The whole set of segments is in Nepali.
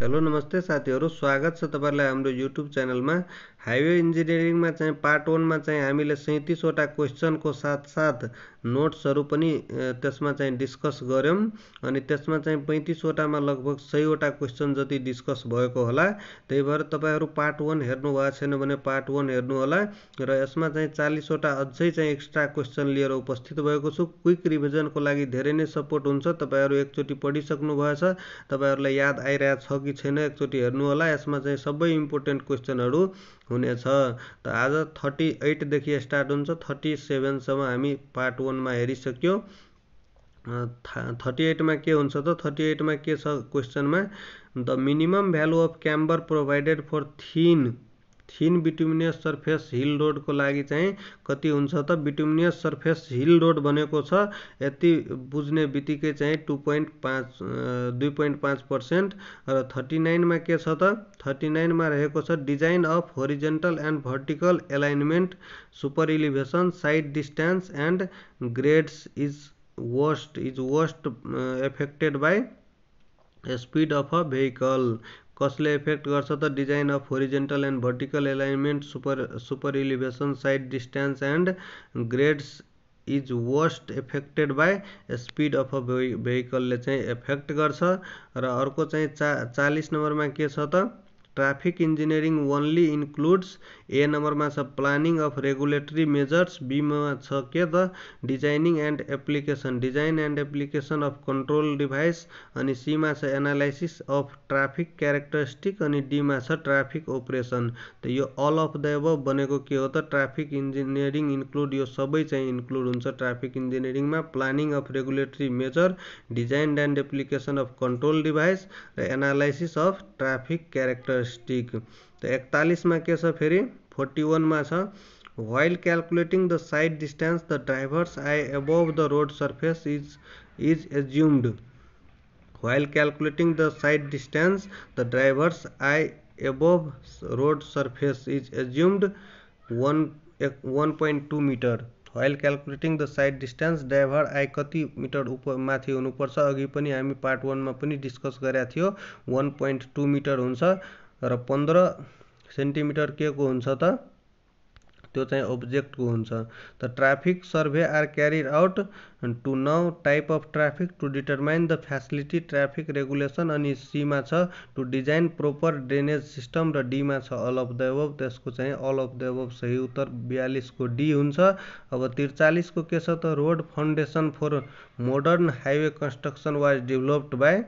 हेलो नमस्ते साथीहरू स्वागत छ तपाईँहरूलाई हाम्रो युट्युब च्यानलमा हाइवे इन्जिनियरिङमा चाहिँ पार्ट वानमा चाहिँ हामीले सैँतिसवटा क्वेसनको साथसाथ नोट्सहरू पनि त्यसमा चाहिँ डिस्कस गऱ्यौँ अनि त्यसमा चाहिँ पैँतिसवटामा लगभग सयवटा क्वेसन जति डिस्कस भएको होला त्यही भएर तपाईँहरू पार्ट वान हेर्नु भएको छैन भने पार्ट वान हेर्नुहोला र यसमा चाहिँ चालिसवटा अझै चाहिँ एक्स्ट्रा क्वेसन लिएर उपस्थित भएको छु क्विक रिभिजनको लागि धेरै नै सपोर्ट हुन्छ तपाईँहरू एकचोटि पढिसक्नु भएछ तपाईँहरूलाई याद आइरहेको छ कि छैन एकचोटि हेर्नु होला यसमा चाहिँ सबै इम्पोर्टेन्ट क्वेसनहरू हुनेछ त आज थर्टी एटदेखि स्टार्ट हुन्छ थर्टी सेभेनसम्म हामी पार्ट वानमा हेरिसक्यौँ थर्टी एटमा के हुन्छ त थर्टी एटमा के छ क्वेसनमा the minimum value of camber provided for thin thin bituminous surface hill को लगी चाहे कति हुन्छ तो बिट्युमिनियस सर्फेस हिल रोड बने ये बुझने बुझ्ने बित्तिकै टू टु पांच दुई पॉइंट पांच पर्सेंट रटी नाइन में के थर्टी नाइन में रहे design of horizontal and vertical alignment super elevation sight distance and grades is worst is worst affected by speed of a vehicle कसले इफेक्ट गर्छ त design of horizontal and vertical alignment super super elevation sight distance and grades is worst affected by speed of a भेहिकलले चाहिँ एफेक्ट गर्छ र अर्को चाहिँ चा चालिस नम्बरमा के छ त traffic engineering only includes a नम्बरमा छ प्लानिङ अफ रेगुलेटरी मेजर्स बीमा छ के त designing and application design and application of control device अनि सीमा छ एनालाइसिस अफ ट्राफिक क्यारेक्टरिस्टिक अनि डीमा छ ट्राफिक ओपरेसन त यो अल अफ द एभ बनेको के हो त ट्राफिक इन्जिनियरिङ इन्क्लुड यो सबै चाहिँ इन्क्लुड हुन्छ ट्राफिक इन्जिनियरिङमा planning of regulatory measure design and application of control device र एनालाइसिस अफ ट्राफिक क्यारेक्टरिस्टिक त एकतालिसमा के छ फेरि फोर्टी वन में while calculating the sight distance the driver's eye above the road surface is is assumed while calculating the sight distance the driver's eye above road surface is assumed one one point two metre while calculating the sight distance driver eye कति मीटर उप मथि होने पर्च अगि हम पार्ट वन में डिस्कस कराया थो वन पॉइंट टू मीटर हो रहा पंद्रह सेंटीमीटर के को तो चाहे ऑब्जेक्ट को होता हुन्छ traffic survey are carried out to know type of traffic to determine the facility traffic regulation अनि सी में to design proper drainage system र में अल अफ द एभब त्यसको अल अफ द सही उत्तर बयालीस को डी हो अब को के road foundation for modern highway construction was developed by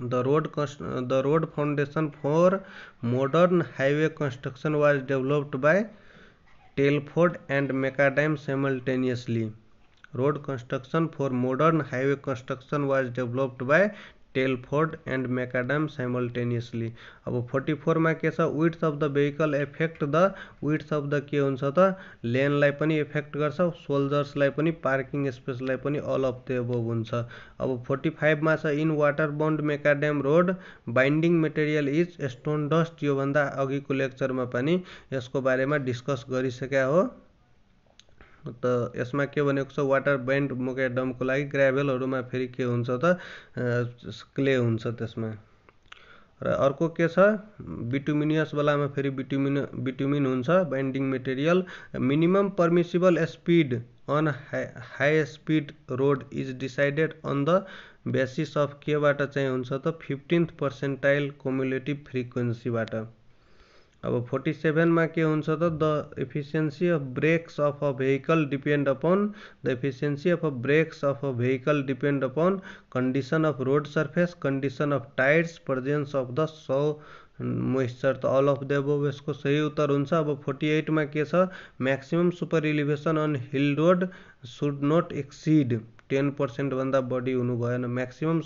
The road, the road foundation for modern highway construction was developed by Telford and Macadam simultaneously. Road construction for modern highway construction was developed by Telford and Macadam simultaneously अब फोर्टी फोरमा के छ width of the vehicle effect the width of the के हुन्छ त लेनलाई पनि एफेक्ट गर्छ सोल्जर्सलाई पनि पार्किङ स्पेसलाई पनि अल अफ द एबोभ हुन्छ अब फोर्टी फाइभमा छ in water bound macadam road binding material is stone dust योभन्दा अघिको लेक्चरमा पनि यसको बारेमा डिस्कस गरिसकेका हो त यसमा के भनेको छ वाटर बेन्ड मुकेडमको लागि ग्राभेलहरूमा फेरि के हुन्छ त क्ले हुन्छ त्यसमा र अर्को के छ बिटुमिनियस फेरि बिटुमिन बिटुमिन हुन्छ binding material minimum permissible speed on high high speed road is decided on the basis of केबाट चाहिँ हुन्छ त फिफ्टिन्थ पर्सेन्टाइल कोमुलेटिभ फ्रिक्वेन्सीबाट अब 47 में के हो तो the efficiency of brakes of a vehicle depend upon the efficiency of a brakes of a vehicle depend upon condition of road surface condition of tyres presence of the so moisture तो अल अफ देव इसको सही उत्तर हुन्छ अब फोर्टी में के maximum super elevation on hill road should not exceed ten पर्सेन्टभन्दा बढी हुनु भएन maximum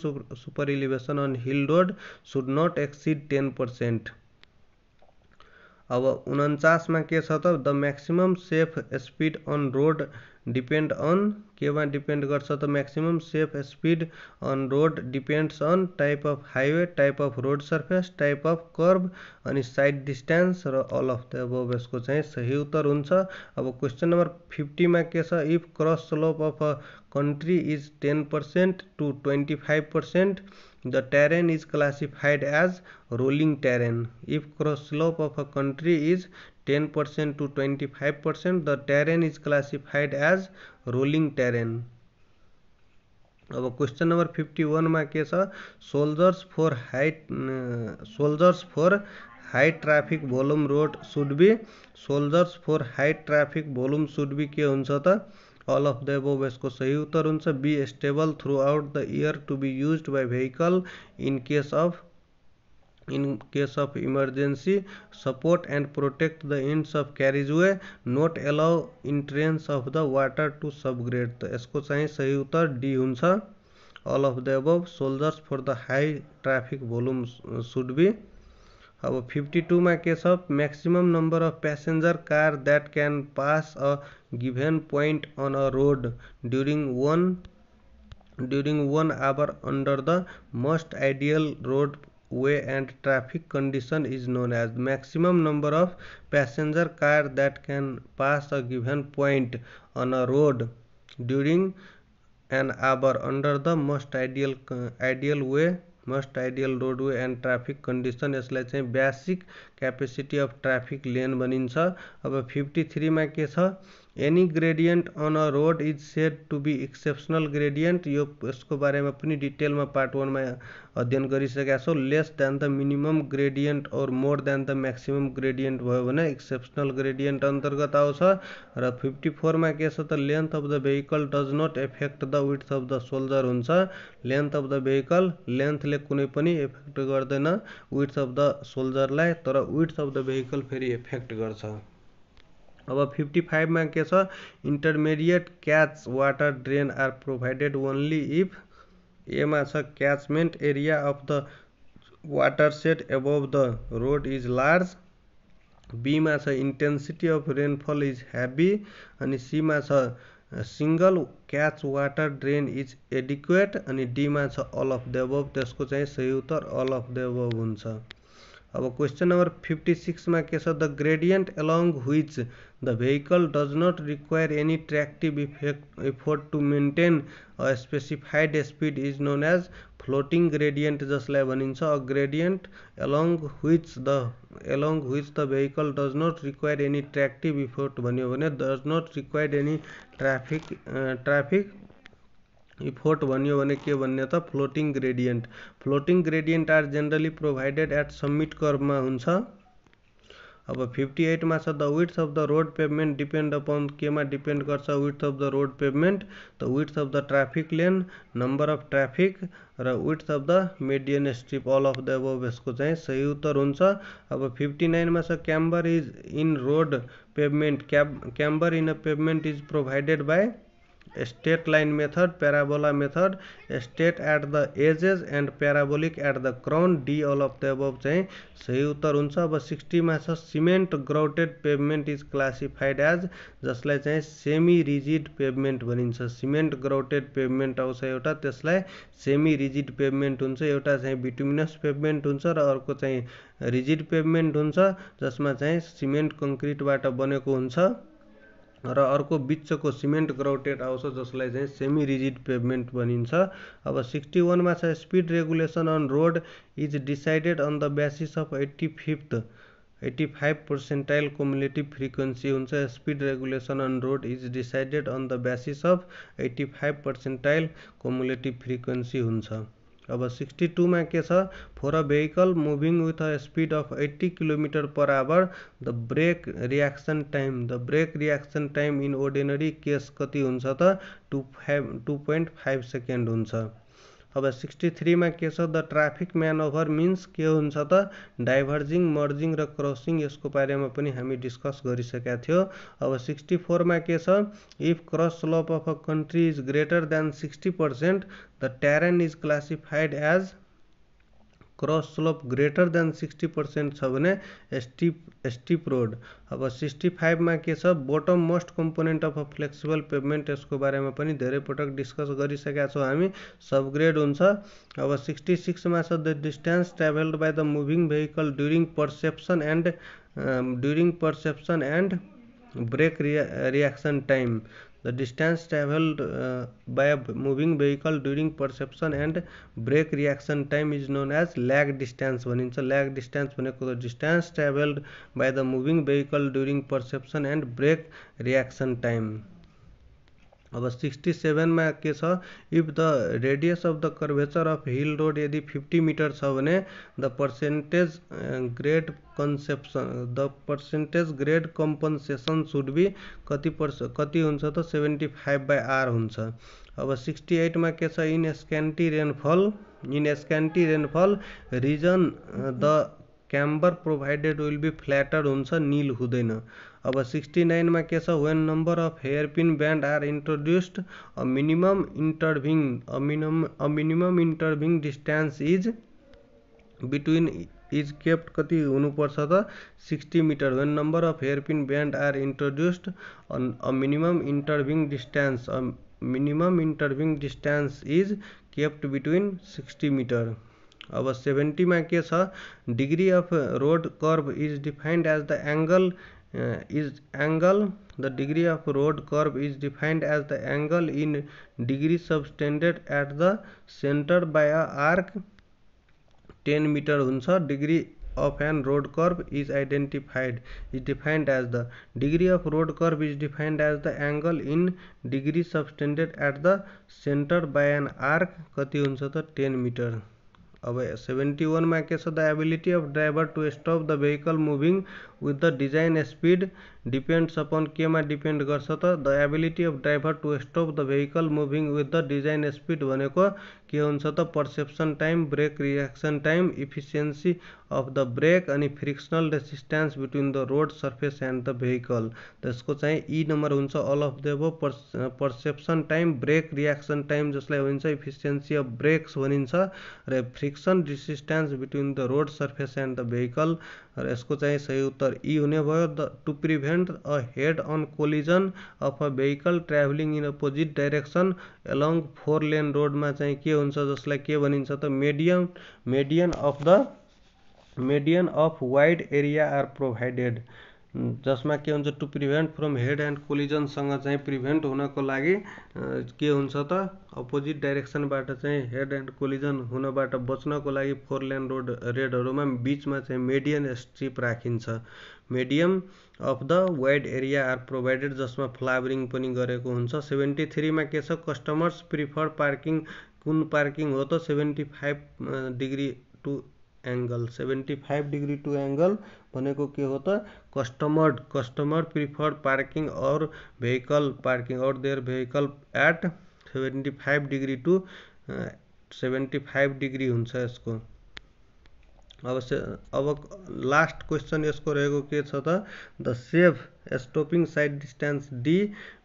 super elevation on hill road should not exceed ten percent अब उन्चासमा के छ त the maximum safe speed on road depend on केमा डिपेन्ड गर्छ त maximum safe speed on road depends on type of highway type of road surface type of curve अनि साइड डिस्टेन्स र अल अफ द अब यसको चाहिँ सही उत्तर हुन्छ अब क्वेसन नम्बर फिफ्टीमा के छ if cross slope of a country is ten percent to twenty five percent The terrain is classified as rolling terrain. If cross slope of a country is 10% to 25%, the terrain is classified as rolling terrain. अब क्वेश्चन नंबर फिफ्टी वामा के छ soldiers for high soldiers for high traffic volume road should be soldiers for high traffic volume should be के हुन्छ त All of the above इसको सही उत्तर उनसे be stable throughout the year to be use by vehicle in case of in case of emergency support and protect the ends of carriageway not allow entrance of the water to subgrade तो इसको चाहिँ सही उत्तर डी हुन्छ all of the above soldiers for the high traffic volume should be अब 52 मा के छ maximum number of passenger car that can pass a given point on a road during one during one hour under the most ideal road way and traffic condition is known as maximum number of passenger car that can pass a given point on a road during an hour under the most ideal ideal way most ideal roadway and traffic condition is basic capacity of traffic lane भाई अब फिफ्टी थ्री में के any gradient on a road is said to be exceptional gradient यो में अपनी डिटेल में पार्ट में अध्ययन सकता so less than the minimum gradient or more than the maximum gradient exceptional gradient अंतर्गत आँच र फिफ्टी में के length of the vehicle does not affect the with of the soldier हुन्छ अफ द भेहिकल लेंथ कुनै पनि एफेक्ट गर्दैन विथ अफ द सोल्जर लर विथ अफ द वेहिकल फेरि एफेक्ट कर अब फिफ्टी फाइभमा के छ intermediate catch water drain are provided only if एमा छ catchment area of the water set above the road is large बीमा छ intensity of rainfall is heavy अनि सीमा छ single catch water drain is adequate अनि डीमा छ अल अफ द एबोभ त्यसको चाहिँ सही उत्तर अल अफ द एबोभ हुन्छ अब question number 56 માં કે છે the gradient along which the vehicle does not require any tractive effort to maintain a specified speed is known as floating gradient जसलाई भनिन्छ a gradient along which the along which the vehicle does not require any tractive effort भन्यो भने does not require any traffic traffic effort 1 a के a k floating gradient floating gradient are gradient are at provided at में curve अब 58 एट में the width of the road pavement depend upon में डिपेन्ड कर width of the road pavement the width of the traffic lane number of traffic र width of the median strip all of the above यसको चाहिँ सही उत्तर हुन्छ अब 59 में छ camber is in road pavement cab camber in a pavement is provided by straight line method parabola method straight at the edges and parabolic at the crown D all of the above चाहिँ सही उत्तर हुन्छ अब सिक्सटीमा छ cement grouted pavement is classified as जसलाई चाहिँ सेमी रिजिड पेभमेन्ट भनिन्छ सिमेन्ट ग्राउटेड पेभमेन्ट आउँछ एउटा त्यसलाई सेमी रिजिड पेभमेन्ट हुन्छ एउटा चाहिँ बिटुमिनस पेभमेन्ट हुन्छ र अर्को चाहिँ रिजिड पेभमेन्ट हुन्छ जसमा चाहिँ सिमेन्ट कङ्क्रिटबाट बनेको हुन्छ र अर्को बिचको सिमेन्ट ग्राउटेड आउँछ जसलाई चाहिँ सेमी रिजिड पेभमेन्ट भनिन्छ अब सिक्सटी वानमा छ speed regulation on road is decided on the basis of eighty fifth eighty five percentile cumulative frequency हुन्छ speed regulation on road is decided on the basis of eighty five percentile cumulative frequency हुन्छ अब 62 में के for a vehicle moving with a speed of 80 kilometre per hour the brake reaction time the brake reaction time in ordinary case कति हो two five two to five second second अब 63 में के the traffic manoeuvre means के होता तो डाइभर्जिङ मर्जिंग रसिंग क्रसिङ बारे में पनि डिस्कस कर गरिसकेका थे अब 64 में के if cross slope of a country is greater than sixty percent the terrain is classified as cross slope greater than sixty percent छिप स्टीप रोड अब सिक्सटी में के bottom most component of a flexible pavement इसको बारे में धेरै पटक डिस्कस सकता छो हमी सबग्रेड हुन्छ अब सिक्सटी सिक्स में the distance travelled by the moving vehicle during perception and during perception and brake रिया reaction time The distance traveled uh, by a moving vehicle during perception and brake reaction time is known as lag distance. one inch lag distance भनेको the distance traveled by the moving vehicle during perception and brake reaction time. अब 67 में के if the radius of the curvature of hill road यदि 50 मीटर छ percentage the percentage grade conception the percentage grade compensation should be कति पर्स कति हुन्छ सेंवेन्टी फाइव बाई आर हो अब 68 में के in scanty rainfall in scanty rainfall region the camber provided will be flatter हुन्छ निल हुँदैन अब सिक्सटी नाइनमा के छ when number of hairpin bend are introduced a minimum intervening a minimum a minimum intervening distance is between is kept कति हुनुपर्छ त sixty metre when number of hairpin bend are introduced a minimum intervening distance a minimum intervening distance is kept between sixty metre अब 70 માં કે છે degree of road curve is defined as the angle uh, is angle the degree of road curve is defined as the angle in degree subtended at the center by an arc 10 meter huncha degree of an road curve is identified is defined as the degree of road curve is defined as the angle in degree subtended at the center by an arc कति हुन्छ त 10 meter away. 71 Mike the ability of driver to stop the vehicle moving with the design speed depends upon केमा डिपेन्ड गर्छ त the ability of driver to stop the vehicle moving with the design speed भनेको के हुन्छ त perception time brake reaction time efficiency of the brake अनि frictional resistance between the road surface and the vehicle त्यसको चाहिँ ई नम्बर हुन्छ अल अफ देबो पर्स perception time brake reaction time जसलाई भनिन्छ इफिसियन्सी अफ ब्रेक्स भनिन्छ र friction resistance between the road surface and the vehicle और यसको चाहिँ सही उत्तर ई हुने भयो the to prevent a head on collision of a vehicle travelling in opposite direction along four lane रोडमा चाहिँ के हुन्छ जसलाई के भनिन्छ त medium median of the median of wide area are provided जसमा के हुन्छ to prevent from head and कोलिजनसँग चाहिँ प्रिभेन्ट हुनको लागि के हुन्छ त अपोजिट डाइरेक्सनबाट चाहिँ हेड एन्ड कोलिजन हुनबाट बच्नको लागि फोर लेन रोड रेडहरूमा बिचमा चाहिँ मेडियन स्ट्रिप राखिन्छ medium of the wide area are provided जसमा फ्लावरिङ पनि गरेको हुन्छ सेभेन्टी थ्रीमा के छ कस्टमर्स प्रिफर पार्किङ कुन पार्किङ हो त seventy five degree to angle 75 degree to angle बने को के होता है कस्टमर कस्टमर प्रिफर पार्किंग और व्हीकल पार्किंग और their vehicle at 75 degree to 75 degree है इसको अवश्य अब लास्ट क्वेश्चन इसको रहेको के the safe stopping sight distance D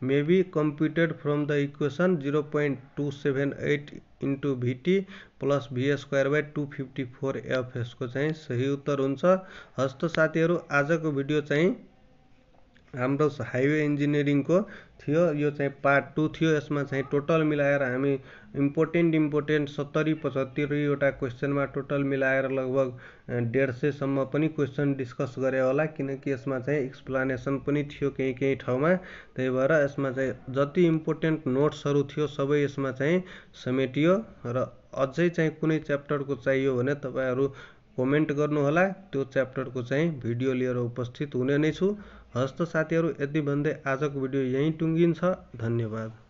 may be computed from the equation zero point two seven eight into V T plus V square by two fifty four F इसको सही उत्तर होस्त साथी आज को भिडियो हम हाईवे इंजीनियरिंग को थियो यो चाहिँ पार्ट टू थियो यसमा चाहिँ टोटल मिलाएर हामी इम्पोर्टेन्ट इम्पोर्टेन्ट सत्तरी पचहत्तरीवटा क्वेसनमा टोटल मिलाएर लगभग डेढ सयसम्म पनि क्वेसन डिस्कस गरे होला किनकि यसमा चाहिँ एक्सप्लानेसन पनि थियो केही केही ठाउँमा त्यही भएर यसमा चाहिँ जति इम्पोर्टेन्ट नोट्सहरू थियो सबै यसमा चाहिँ समेटियो र अझै चाहिँ कुनै च्याप्टरको चाहियो भने तपाईँहरू कमेन्ट गर्नुहोला त्यो च्याप्टरको चाहिँ भिडियो लिएर उपस्थित हुने नै छु हस् साथीहरू यति भन्दै आजको भिडियो यहीँ टुङ्गिन्छ धन्यवाद